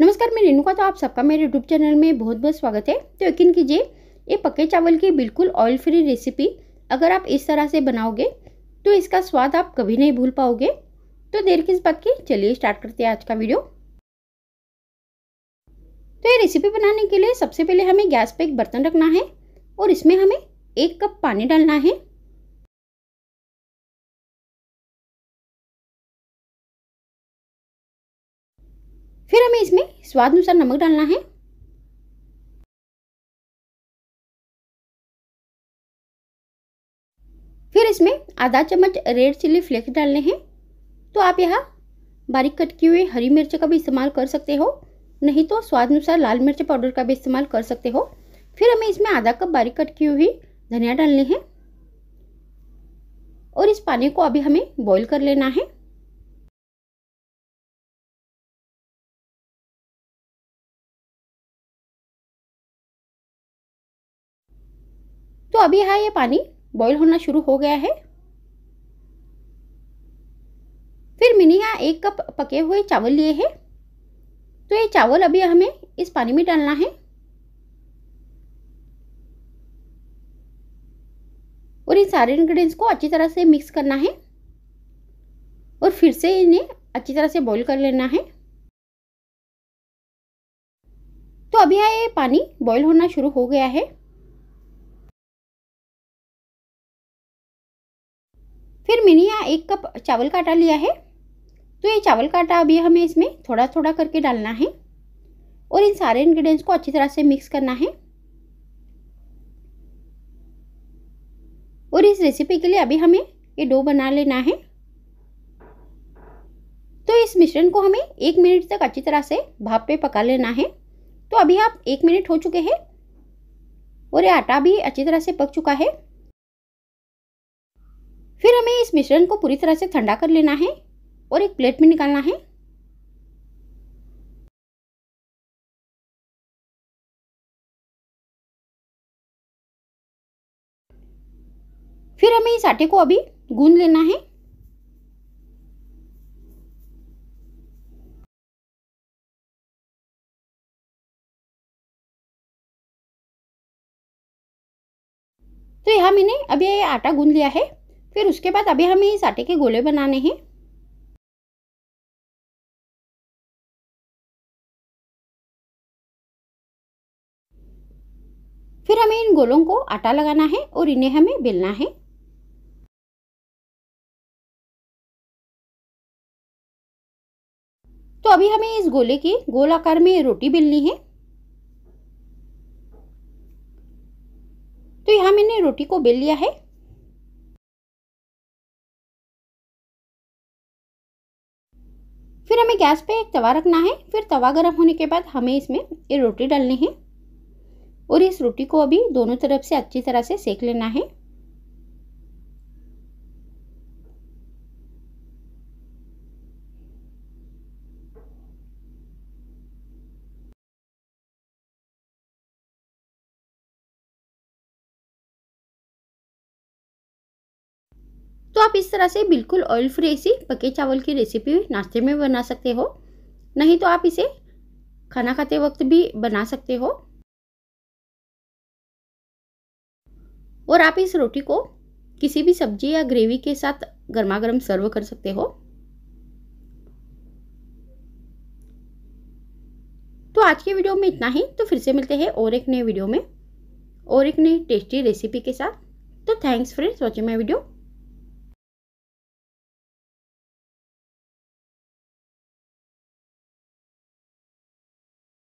नमस्कार मैं रेणुका तो आप सबका मेरे यूट्यूब चैनल में बहुत बहुत स्वागत है तो यकीन कीजिए ये पके चावल की बिल्कुल ऑयल फ्री रेसिपी अगर आप इस तरह से बनाओगे तो इसका स्वाद आप कभी नहीं भूल पाओगे तो देर किस बात की चलिए स्टार्ट करते हैं आज का वीडियो तो ये रेसिपी बनाने के लिए सबसे पहले हमें गैस पर एक बर्तन रखना है और इसमें हमें एक कप पानी डालना है फिर हमें इसमें स्वाद अनुसार नमक डालना है फिर इसमें आधा चम्मच रेड चिल्ली फ्लेक्स डालने हैं तो आप यहाँ बारीक कट किए हुए हरी मिर्च का भी इस्तेमाल कर सकते हो नहीं तो स्वाद अनुसार लाल मिर्च पाउडर का भी इस्तेमाल कर सकते हो फिर हमें इसमें आधा कप बारीक कट की हुई धनिया डालनी है और इस पानी को अभी हमें बॉईल कर लेना है तो अभी यहाँ ये पानी बॉईल होना शुरू हो गया है फिर मैंने यहाँ एक कप पके हुए चावल लिए हैं तो ये चावल अभी हमें इस पानी में डालना है और इन सारे इंग्रेडिएंट्स को अच्छी तरह से मिक्स करना है और फिर से इन्हें अच्छी तरह से बॉईल कर लेना है तो अभी यहाँ ये पानी बॉईल होना शुरू हो गया है फिर मैंने यहाँ एक कप चावल का आटा लिया है तो ये चावल का आटा अभी हमें इसमें थोड़ा थोड़ा करके डालना है और इन सारे इन्ग्रीडियंट्स को अच्छी तरह से मिक्स करना है और इस रेसिपी के लिए अभी हमें ये डो बना लेना है तो इस मिश्रण को हमें एक मिनट तक अच्छी तरह से भाप पे पका लेना है तो अभी आप एक मिनट हो चुके हैं और ये आटा भी अच्छी तरह से पक चुका है हमें इस मिश्रण को पूरी तरह से ठंडा कर लेना है और एक प्लेट में निकालना है फिर हमें इस आटे को अभी गूंद लेना है तो यहाँ मैंने अभी ये आटा गूंद लिया है फिर उसके बाद अभी हमें इस आटे के गोले बनाने हैं फिर हमें इन गोलों को आटा लगाना है और इन्हें हमें बेलना है तो अभी हमें इस गोले की गोल आकार में रोटी बेलनी है तो यहाँ मैंने रोटी को बेल लिया है फिर हमें गैस पे एक तवा रखना है फिर तवा गर्म होने के बाद हमें इसमें ये रोटी डालनी है और इस रोटी को अभी दोनों तरफ से अच्छी तरह से सेक लेना है तो आप इस तरह से बिल्कुल ऑयल फ्री ऐसी पके चावल की रेसिपी नाश्ते में बना सकते हो नहीं तो आप इसे खाना खाते वक्त भी बना सकते हो और आप इस रोटी को किसी भी सब्जी या ग्रेवी के साथ गर्मा गर्म सर्व कर सकते हो तो आज के वीडियो में इतना ही तो फिर से मिलते हैं और एक नए वीडियो में और एक नई टेस्टी रेसिपी के साथ तो thanks friends watching my video